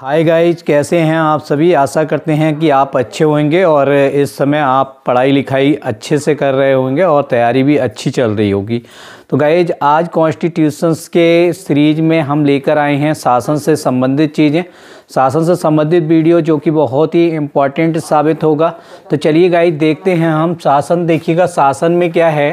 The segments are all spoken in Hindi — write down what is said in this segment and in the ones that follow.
हाय गाइज कैसे हैं आप सभी आशा करते हैं कि आप अच्छे होंगे और इस समय आप पढ़ाई लिखाई अच्छे से कर रहे होंगे और तैयारी भी अच्छी चल रही होगी तो गाइज आज कॉन्स्टिट्यूशंस के सीरीज में हम लेकर आए हैं शासन से संबंधित चीज़ें शासन से संबंधित वीडियो जो कि बहुत ही इम्पॉर्टेंट साबित होगा तो चलिए गाइज देखते हैं हम शासन देखिएगा शासन में क्या है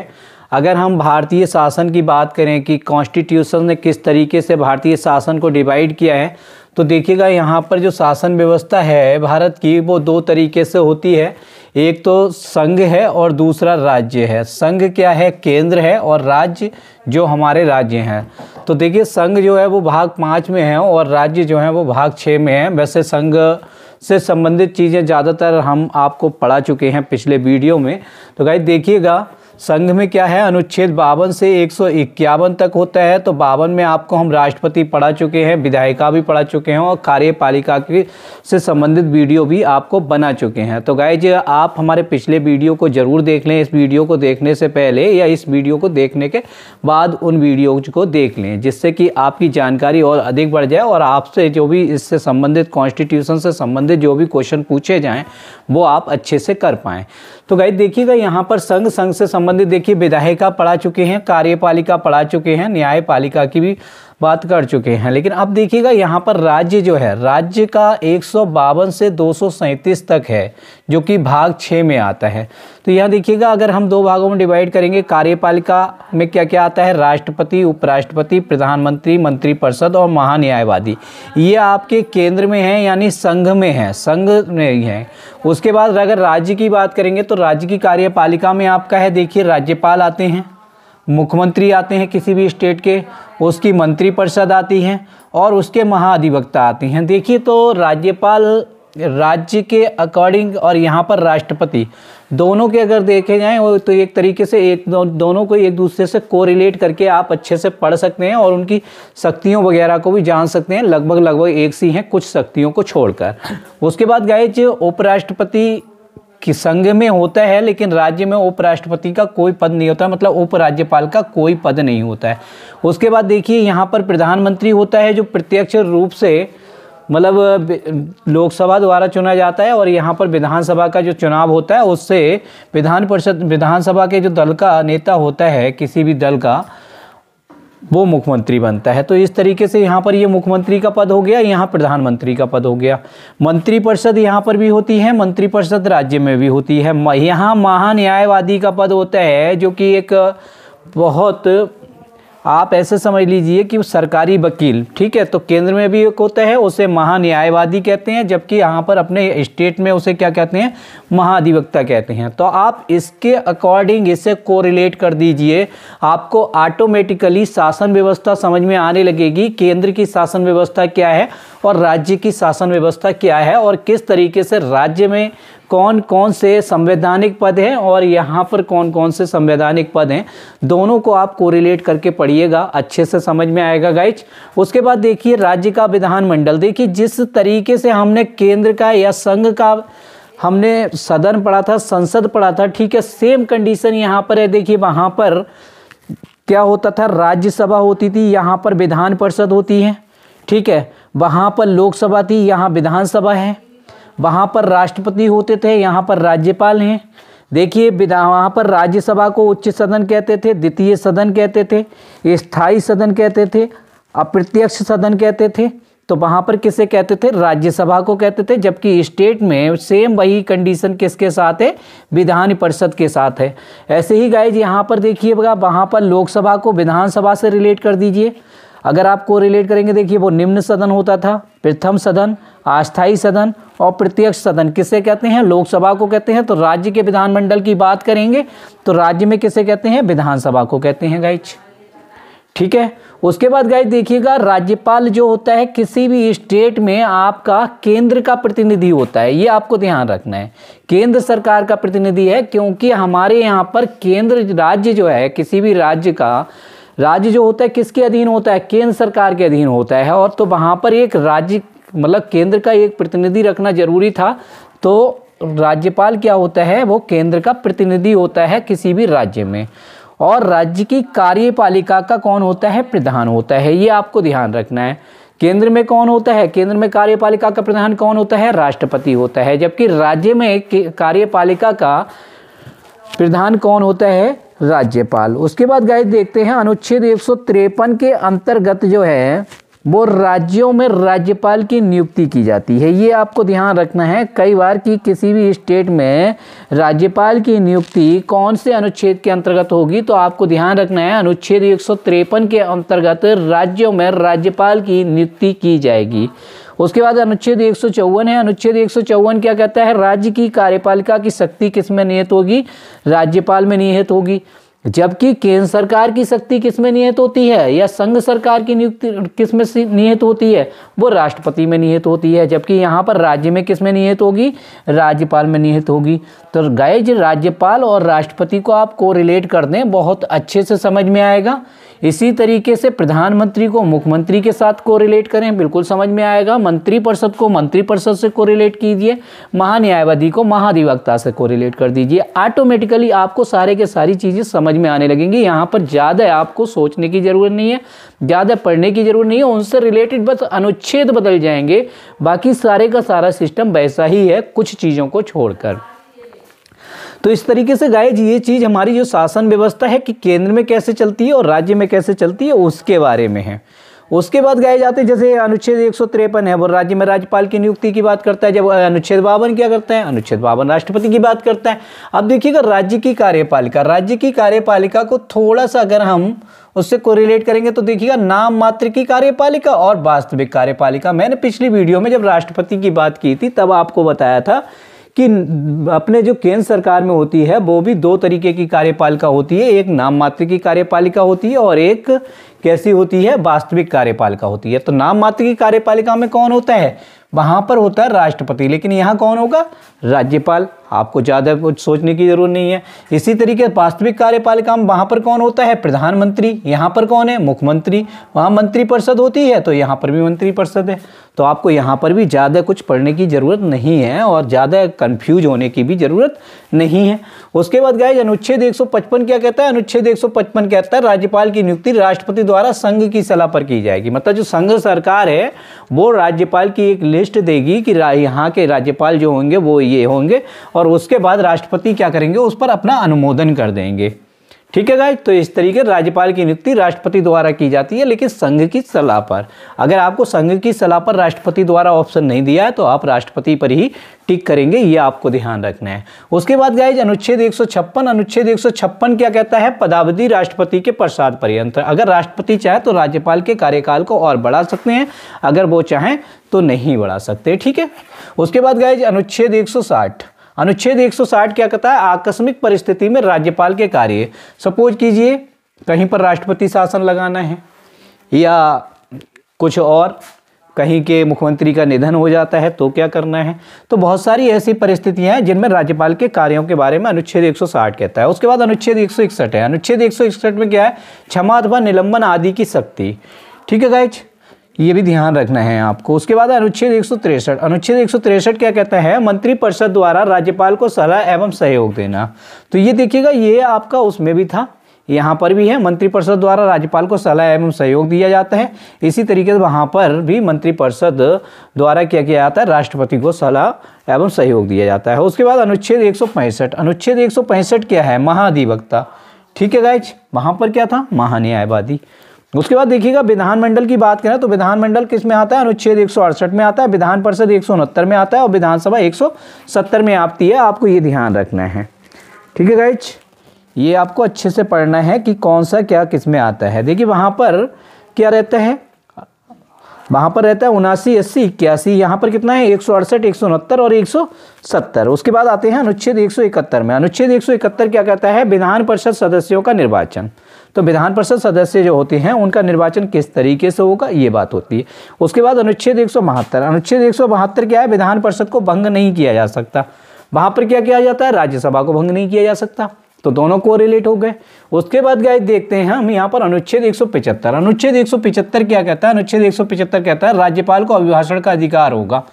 अगर हम भारतीय शासन की बात करें कि कॉन्स्टिट्यूशन ने किस तरीके से भारतीय शासन को डिवाइड किया है तो देखिएगा यहाँ पर जो शासन व्यवस्था है भारत की वो दो तरीके से होती है एक तो संघ है और दूसरा राज्य है संघ क्या है केंद्र है और राज्य जो हमारे राज्य हैं तो देखिए संघ जो है वो भाग पाँच में है और राज्य जो है वो भाग छः में है वैसे संघ से संबंधित चीज़ें ज़्यादातर हम आपको पढ़ा चुके हैं पिछले वीडियो में तो भाई देखिएगा संघ में क्या है अनुच्छेद बावन से एक तक होता है तो बावन में आपको हम राष्ट्रपति पढ़ा चुके हैं विधायिका भी पढ़ा चुके हैं और कार्यपालिका के से संबंधित वीडियो भी आपको बना चुके हैं तो गाय जी आप हमारे पिछले वीडियो को ज़रूर देख लें इस वीडियो को देखने से पहले या इस वीडियो को देखने के बाद उन वीडियो को देख लें जिससे कि आपकी जानकारी और अधिक बढ़ जाए और आपसे जो भी इससे संबंधित कॉन्स्टिट्यूशन से संबंधित जो भी क्वेश्चन पूछे जाएँ वो आप अच्छे से कर पाएँ तो गाइज देखिएगा यहाँ पर संघ संघ से संबंधित देखिए विधायिका पढ़ा चुके हैं कार्यपालिका पढ़ा चुके हैं न्यायपालिका की भी बात कर चुके हैं लेकिन अब देखिएगा यहाँ पर राज्य जो है राज्य का एक से दो तक है जो कि भाग छः में आता है तो यहाँ देखिएगा अगर हम दो भागों में डिवाइड करेंगे कार्यपालिका में क्या क्या आता है राष्ट्रपति उपराष्ट्रपति प्रधानमंत्री मंत्रिपरिषद और महान्यायवादी ये आपके केंद्र में है यानी संघ में है संघ में ही है उसके बाद अगर राज्य की बात करेंगे तो राज्य की कार्यपालिका में आपका है देखिए राज्यपाल आते हैं मुख्यमंत्री आते हैं किसी भी स्टेट के उसकी मंत्रिपरिषद आती है और उसके महाधिवक्ता आते हैं देखिए तो राज्यपाल राज्य के अकॉर्डिंग और यहाँ पर राष्ट्रपति दोनों के अगर देखे जाएँ तो एक तरीके से एक दो, दोनों को एक दूसरे से कोरिलेट करके आप अच्छे से पढ़ सकते हैं और उनकी शक्तियों वगैरह को भी जान सकते हैं लगभग लगभग एक सी हैं कुछ शक्तियों को छोड़कर उसके बाद गाय जो उपराष्ट्रपति कि संघ में होता है लेकिन राज्य में उपराष्ट्रपति का कोई पद नहीं होता मतलब उपराज्यपाल का कोई पद नहीं होता है उसके बाद देखिए यहाँ पर प्रधानमंत्री होता है जो प्रत्यक्ष रूप से मतलब लोकसभा द्वारा चुना जाता है और यहाँ पर विधानसभा का जो चुनाव होता है उससे विधान परिषद विधानसभा के जो दल का नेता होता है किसी भी दल का वो मुख्यमंत्री बनता है तो इस तरीके से यहाँ पर ये यह मुख्यमंत्री का पद हो गया यहाँ प्रधानमंत्री का पद हो गया मंत्रिपरिषद यहाँ पर भी होती है मंत्रिपरिषद राज्य में भी होती है यहाँ महान्यायवादी का पद होता है जो कि एक बहुत आप ऐसे समझ लीजिए कि सरकारी वकील ठीक है तो केंद्र में भी एक होता है उसे महान्यायवादी कहते हैं जबकि यहाँ पर अपने स्टेट में उसे क्या कहते हैं महाधिवक्ता कहते हैं तो आप इसके अकॉर्डिंग इसे कोरिलेट कर दीजिए आपको ऑटोमेटिकली शासन व्यवस्था समझ में आने लगेगी केंद्र की शासन व्यवस्था क्या है और राज्य की शासन व्यवस्था क्या है और किस तरीके से राज्य में कौन कौन से संवैधानिक पद हैं और यहाँ पर कौन कौन से संवैधानिक पद हैं दोनों को आप कोरिलेट करके पढ़िएगा अच्छे से समझ में आएगा गाइज उसके बाद देखिए राज्य का विधानमंडल देखिए जिस तरीके से हमने केंद्र का या संघ का हमने सदन पढ़ा था संसद पढ़ा था ठीक है सेम कंडीशन यहाँ पर है देखिए वहाँ पर क्या होता था राज्यसभा होती थी यहाँ पर विधान परिषद होती है ठीक है वहाँ पर लोकसभा थी यहाँ विधानसभा है वहाँ पर राष्ट्रपति होते थे यहाँ पर राज्यपाल हैं देखिए वहाँ पर राज्यसभा को उच्च सदन कहते थे द्वितीय सदन कहते थे स्थायी सदन कहते थे अप्रत्यक्ष सदन कहते थे तो वहाँ पर किसे कहते थे राज्यसभा को कहते थे जबकि स्टेट में सेम वही कंडीशन किसके साथ है विधान परिषद के साथ है ऐसे ही गाइज यहाँ पर देखिएगा वहाँ पर लोकसभा को विधानसभा से रिलेट कर दीजिए अगर आप कोरिलेट करेंगे देखिए वो निम्न सदन होता था प्रथम सदन अस्थायी सदन और प्रत्यक्ष सदन किसे कहते हैं लोकसभा को कहते हैं तो राज्य के विधानमंडल की बात करेंगे तो राज्य में किसे कहते हैं विधानसभा को कहते हैं गाइज ठीक है उसके बाद गाइज देखिएगा राज्यपाल जो होता है किसी भी स्टेट में आपका केंद्र का प्रतिनिधि होता है ये आपको ध्यान रखना है केंद्र सरकार का प्रतिनिधि है क्योंकि हमारे यहाँ पर केंद्र राज्य जो है किसी भी राज्य का राज्य जो होता है किसके अधीन होता है केंद्र सरकार के अधीन होता है और तो वहाँ पर एक राज्य मतलब केंद्र का एक प्रतिनिधि रखना जरूरी था तो राज्यपाल क्या होता है वो केंद्र का प्रतिनिधि होता है किसी भी राज्य में और राज्य की कार्यपालिका का कौन होता है प्रधान होता है ये आपको ध्यान रखना है केंद्र में कौन होता है केंद्र में कार्यपालिका का प्रधान कौन होता है राष्ट्रपति होता है जबकि राज्य में कार्यपालिका का प्रधान कौन होता है राज्यपाल उसके बाद गाइस देखते हैं अनुच्छेद एक के अंतर्गत जो है वो राज्यों में राज्यपाल की नियुक्ति की जाती है ये आपको ध्यान रखना है कई बार कि किसी भी स्टेट में राज्यपाल की नियुक्ति कौन से अनुच्छेद के अंतर्गत होगी तो आपको ध्यान रखना है अनुच्छेद एक के अंतर्गत राज्यों में राज्यपाल की नियुक्ति की जाएगी उसके बाद अनुच्छेद एक है अनुच्छेद एक क्या कहता है राज्य की कार्यपालिका की शक्ति किस में निहित होगी राज्यपाल में निहित होगी जबकि केंद्र सरकार की शक्ति किसमें निहित होती है या संघ सरकार की नियुक्ति किसमें निहित होती है वो राष्ट्रपति में निहित होती है जबकि यहाँ पर राज्य में किसमें निहित होगी राज्यपाल में निहित होगी तो गए राज्यपाल और राष्ट्रपति को आप को रिलेट कर दें बहुत अच्छे से समझ में आएगा इसी तरीके से प्रधानमंत्री को मुख्यमंत्री के साथ कोरिलेट करें बिल्कुल समझ में आएगा मंत्रिपरिषद को मंत्रिपरिषद से कोरिलेट कीजिए महान्यायवादी को महाधिवक्ता से कोरिलेट कर दीजिए ऑटोमेटिकली आपको सारे के सारी चीज़ें समझ में आने लगेंगी यहाँ पर ज़्यादा आपको सोचने की ज़रूरत नहीं है ज़्यादा पढ़ने की ज़रूरत नहीं है उनसे रिलेटेड बस अनुच्छेद बदल जाएंगे बाकी सारे का सारा सिस्टम वैसा ही है कुछ चीज़ों को छोड़कर तो इस तरीके से जी ये चीज़ हमारी जो शासन व्यवस्था है कि केंद्र में कैसे चलती है और राज्य में कैसे चलती है उसके बारे में है उसके बाद गाए जाते हैं जैसे अनुच्छेद एक है वो राज्य में राज्यपाल की नियुक्ति की बात करता है जब अनुच्छेद बावन क्या करता है अनुच्छेद बावन राष्ट्रपति की बात करता है अब देखिएगा राज्य की कार्यपालिका राज्य की कार्यपालिका को थोड़ा सा अगर हम उससे कोरिलेट करेंगे तो देखिएगा नाम मात्र की कार्यपालिका और वास्तविक कार्यपालिका मैंने पिछली वीडियो में जब राष्ट्रपति की बात की थी तब आपको बताया था कि अपने जो केंद्र सरकार में होती है वो भी दो तरीके की कार्यपालिका होती है एक नाम मात्र की कार्यपालिका होती है और एक कैसी होती है वास्तविक कार्यपालिका होती है तो नाम मात्र की कार्यपालिका में कौन होता है वहाँ पर होता है राष्ट्रपति लेकिन यहाँ कौन होगा राज्यपाल आपको ज़्यादा कुछ सोचने की ज़रूरत नहीं है इसी तरीके वास्तविक कार्यपालिका में वहाँ पर कौन होता है प्रधानमंत्री यहाँ पर कौन है मुख्यमंत्री वहाँ मंत्रिपरिषद होती है तो यहाँ पर भी मंत्रिपरिषद है तो आपको यहाँ पर भी ज़्यादा कुछ पढ़ने की ज़रूरत नहीं है और ज़्यादा कन्फ्यूज होने की भी ज़रूरत नहीं है उसके बाद गाय अनुच्छेद एक क्या कहता है अनुच्छेद एक कहता है राज्यपाल की नियुक्ति राष्ट्रपति द्वारा संघ की सलाह पर की जाएगी मतलब जो संघ सरकार है वो राज्यपाल की एक लिस्ट देगी कि यहाँ के राज्यपाल जो होंगे वो ये होंगे और और उसके बाद राष्ट्रपति क्या करेंगे उस पर अपना अनुमोदन कर देंगे ठीक है गाइज तो इस तरीके राज्यपाल की नियुक्ति राष्ट्रपति द्वारा की जाती है लेकिन संघ की सलाह पर अगर आपको संघ की सलाह पर राष्ट्रपति द्वारा ऑप्शन नहीं दिया है तो आप राष्ट्रपति पर ही टिक करेंगे ये आपको ध्यान रखना है उसके बाद गाइज अनुच्छेद 156 अनुच्छेद 156 क्या कहता है पदावधि राष्ट्रपति के प्रसाद पर्यंत अगर राष्ट्रपति चाहे तो राज्यपाल के कार्यकाल को और बढ़ा सकते हैं अगर वो चाहें तो नहीं बढ़ा सकते ठीक है उसके बाद गाइज अनुच्छेद एक अनुच्छेद 160 क्या कहता है आकस्मिक परिस्थिति में राज्यपाल के कार्य सपोज कीजिए कहीं पर राष्ट्रपति शासन लगाना है या कुछ और कहीं के मुख्यमंत्री का निधन हो जाता है तो क्या करना है तो बहुत सारी ऐसी परिस्थितियां हैं जिनमें राज्यपाल के कार्यों के बारे में अनुच्छेद 160 कहता है उसके बाद अनुच्छेद 161 है अनुच्छेद 161 में क्या है क्षमा अथवा निलंबन आदि की शक्ति ठीक है गाइज ये भी ध्यान रखना है आपको उसके बाद अनुच्छेद एक अनुच्छेद एक क्या कहता है मंत्रिपरिषद द्वारा राज्यपाल को सलाह एवं सहयोग देना तो ये देखिएगा ये आपका उसमें भी था यहाँ पर भी है मंत्रिपरिषद द्वारा राज्यपाल को सलाह एवं सहयोग दिया जाता है इसी तरीके से वहाँ पर भी मंत्रिपरिषद द्वारा क्या किया जाता है राष्ट्रपति को सलाह एवं सहयोग दिया जाता है उसके बाद अनुच्छेद एक अनुच्छेद एक क्या है महाधिवक्ता ठीक है गाइज वहाँ पर क्या था महान्यायवादी उसके बाद देखिएगा विधानमंडल की बात करें तो विधानमंडल किस में आता है अनुच्छेद एक में आता है विधान परिषद एक में आता है और विधानसभा एक में आती है आपको ये ध्यान रखना है ठीक है गाइज ये आपको अच्छे से पढ़ना है कि कौन सा क्या किस में आता है देखिए वहाँ पर क्या रहता है वहाँ पर रहता है उनासी अस्सी इक्यासी यहाँ पर कितना है एक सौ अड़सठ एक सौ उनहत्तर और एक सौ सत्तर उसके बाद आते हैं अनुच्छेद एक सौ इकहत्तर में अनुच्छेद एक सौ इकहत्तर क्या कहता है विधान परिषद सदस्यों का निर्वाचन तो विधान परिषद सदस्य जो होते हैं उनका निर्वाचन किस तरीके से होगा ये बात होती है उसके बाद अनुच्छेद एक अनुच्छेद एक क्या है विधान परिषद को भंग नहीं किया जा सकता वहाँ पर क्या किया जाता है राज्यसभा को भंग नहीं किया जा सकता तो दोनों को रिलेट हो गए उसके बाद गाय देखते हैं हम यहाँ पर अनुच्छेद 175 अनुच्छेद 175 क्या कहता है अनुच्छेद 175 कहता है राज्यपाल को अभिभाषण का अधिकार होगा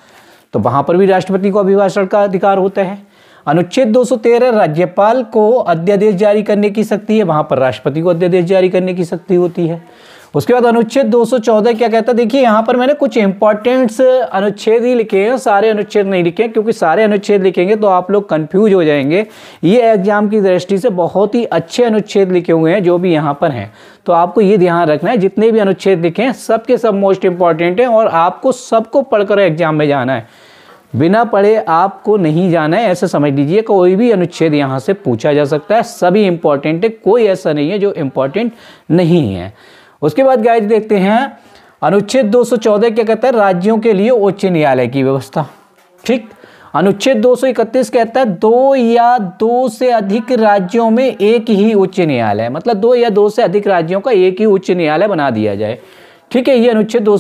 तो वहां पर भी राष्ट्रपति को अभिभाषण का अधिकार होता है अनुच्छेद 213 राज्यपाल को अध्यादेश जारी करने की शक्ति है वहां पर राष्ट्रपति को अध्यादेश जारी करने की शक्ति होती है उसके बाद अनुच्छेद 214 क्या कहता है देखिए यहाँ पर मैंने कुछ इंपॉर्टेंट्स अनुच्छेद ही लिखे हैं सारे अनुच्छेद नहीं लिखे क्योंकि सारे अनुच्छेद लिखेंगे तो आप लोग कन्फ्यूज हो जाएंगे ये एग्जाम की दृष्टि से बहुत ही अच्छे अनुच्छेद लिखे हुए हैं जो भी यहाँ पर हैं तो आपको ये ध्यान रखना है जितने भी अनुच्छेद लिखे हैं सबके सब मोस्ट इंपॉर्टेंट हैं और आपको सबको पढ़कर एग्जाम में जाना है बिना पढ़े आपको नहीं जाना है ऐसे समझ लीजिए कोई भी अनुच्छेद यहाँ से पूछा जा सकता है सभी इम्पॉर्टेंट है कोई ऐसा नहीं है जो इम्पॉर्टेंट नहीं है उसके बाद गाइज देखते हैं अनुच्छेद 214 क्या कहता है राज्यों के लिए उच्च न्यायालय की व्यवस्था ठीक अनुच्छेद 231 कहता है दो या दो से अधिक राज्यों में एक ही उच्च न्यायालय मतलब दो या दो से अधिक राज्यों का एक ही उच्च न्यायालय बना दिया जाए ठीक है ये अनुच्छेद दो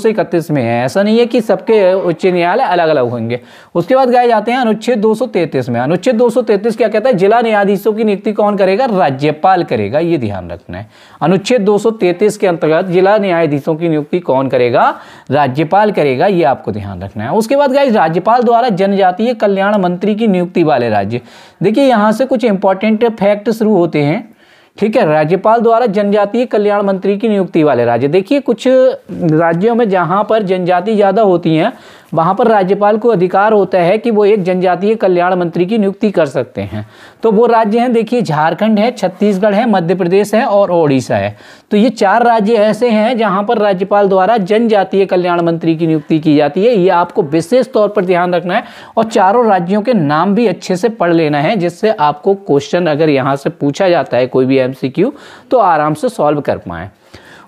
में है ऐसा नहीं है कि सबके उच्च न्यायालय अलग अलग होंगे उसके बाद गाए जाते हैं अनुच्छेद दो में अनुच्छेद दो क्या कहता है जिला न्यायाधीशों की नियुक्ति कौन करेगा राज्यपाल करेगा ये ध्यान रखना है अनुच्छेद दो के अंतर्गत जिला न्यायाधीशों की नियुक्ति कौन करेगा राज्यपाल करेगा ये आपको ध्यान रखना है उसके बाद गाय राज्यपाल द्वारा जनजातीय कल्याण मंत्री की नियुक्ति वाले राज्य देखिए यहाँ से कुछ इंपॉर्टेंट फैक्ट शुरू होते हैं ठीक है राज्यपाल द्वारा जनजातीय कल्याण मंत्री की नियुक्ति वाले राज्य देखिए कुछ राज्यों में जहां पर जनजाति ज़्यादा होती हैं वहाँ पर राज्यपाल को अधिकार होता है कि वो एक जनजातीय कल्याण मंत्री की नियुक्ति कर सकते हैं तो वो राज्य हैं देखिए झारखंड है छत्तीसगढ़ है मध्य प्रदेश है और ओडिशा है तो ये चार राज्य ऐसे हैं जहाँ पर राज्यपाल द्वारा जनजातीय कल्याण मंत्री की नियुक्ति की जाती है ये आपको विशेष तौर पर ध्यान रखना है और चारों राज्यों के नाम भी अच्छे से पढ़ लेना है जिससे आपको क्वेश्चन अगर यहाँ से पूछा जाता है कोई भी एम तो आराम से सॉल्व कर पाएँ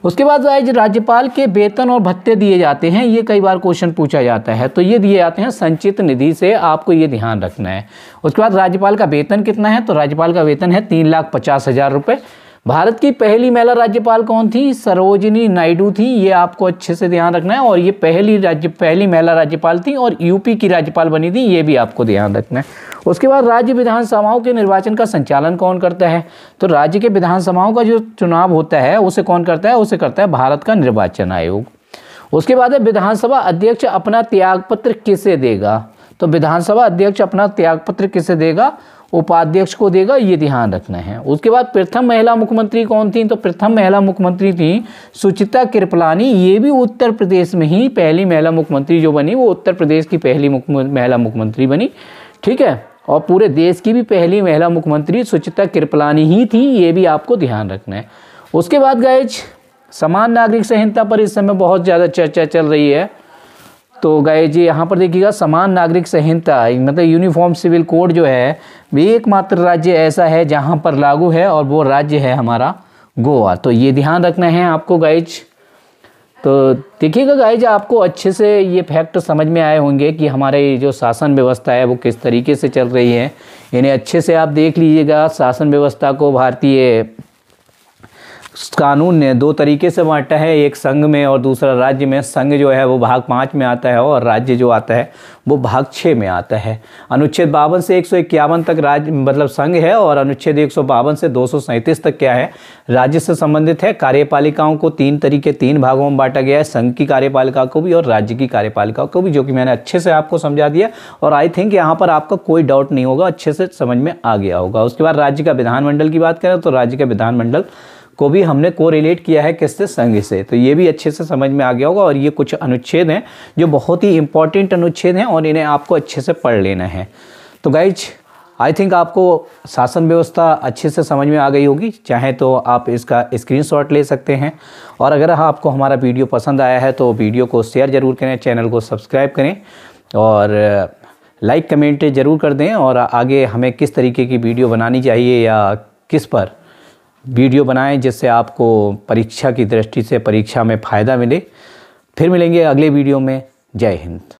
उसके बाद राज्यपाल के वेतन और भत्ते दिए जाते हैं ये कई बार क्वेश्चन पूछा जाता है तो ये दिए जाते हैं संचित निधि से आपको ये ध्यान रखना है उसके बाद राज्यपाल का वेतन कितना है तो राज्यपाल का वेतन है तीन लाख पचास हज़ार रुपये भारत की पहली महिला राज्यपाल कौन थी सरोजिनी नायडू थी ये आपको अच्छे से ध्यान रखना है और ये पहली राज्य पहली महिला राज्यपाल थी और यूपी की राज्यपाल बनी थी ये भी आपको ध्यान रखना है उसके बाद राज्य विधानसभाओं के निर्वाचन का संचालन कौन करता है तो राज्य के विधानसभाओं का जो चुनाव होता है उसे कौन करता है उसे करता है भारत का निर्वाचन आयोग उसके बाद विधानसभा अध्यक्ष अपना त्यागपत्र किसे देगा तो विधानसभा अध्यक्ष अपना त्यागपत्र किसे देगा उपाध्यक्ष को देगा ये ध्यान रखना है उसके बाद प्रथम महिला मुख्यमंत्री कौन थी तो प्रथम महिला मुख्यमंत्री थी सुचिता कृपलानी ये भी उत्तर प्रदेश में ही पहली महिला मुख्यमंत्री जो बनी वो उत्तर प्रदेश की पहली महिला मुख्यमंत्री बनी ठीक है और पूरे देश की भी पहली महिला मुख्यमंत्री सुचिता कृपलानी ही थी ये भी आपको ध्यान रखना है उसके बाद गायज समान नागरिक संहिता पर इस समय बहुत ज़्यादा चर्चा चल रही है तो गए जी यहाँ पर देखिएगा समान नागरिक संहिता मतलब यूनिफॉर्म सिविल कोड जो है एकमात्र राज्य ऐसा है जहाँ पर लागू है और वो राज्य है हमारा गोवा तो ये ध्यान रखना है आपको गाइज तो देखिएगा गाइज आपको अच्छे से ये फैक्ट समझ में आए होंगे कि हमारे जो शासन व्यवस्था है वो किस तरीके से चल रही है इन्हें अच्छे से आप देख लीजिएगा शासन व्यवस्था को भारतीय कानून ने दो तरीके से बांटा है एक संघ में और दूसरा राज्य में संघ जो है वो भाग पाँच में आता है और राज्य जो आता है वो भाग छः में आता है अनुच्छेद बावन से एक सौ इक्यावन तक राज्य मतलब संघ है और अनुच्छेद एक सौ बावन से दो सौ सैंतीस तक क्या है राज्य से संबंधित है कार्यपालिकाओं को तीन तरीके तीन भागों में बांटा गया है संघ की कार्यपालिका को भी और राज्य की कार्यपालिका को भी जो कि मैंने अच्छे से आपको समझा दिया और आई थिंक यहाँ पर आपका कोई डाउट नहीं होगा अच्छे से समझ में आ गया होगा उसके बाद राज्य का विधानमंडल की बात करें तो राज्य का विधानमंडल को भी हमने कोरिलेट किया है किससे संघ से तो ये भी अच्छे से समझ में आ गया होगा और ये कुछ अनुच्छेद हैं जो बहुत ही इंपॉर्टेंट अनुच्छेद हैं और इन्हें आपको अच्छे से पढ़ लेना है तो गाइज आई थिंक आपको शासन व्यवस्था अच्छे से समझ में आ गई होगी चाहे तो आप इसका स्क्रीनशॉट ले सकते हैं और अगर हाँ आपको हमारा वीडियो पसंद आया है तो वीडियो को शेयर ज़रूर करें चैनल को सब्सक्राइब करें और लाइक कमेंट ज़रूर कर दें और आगे हमें किस तरीके की वीडियो बनानी चाहिए या किस पर वीडियो बनाएं जिससे आपको परीक्षा की दृष्टि से परीक्षा में फ़ायदा मिले फिर मिलेंगे अगले वीडियो में जय हिंद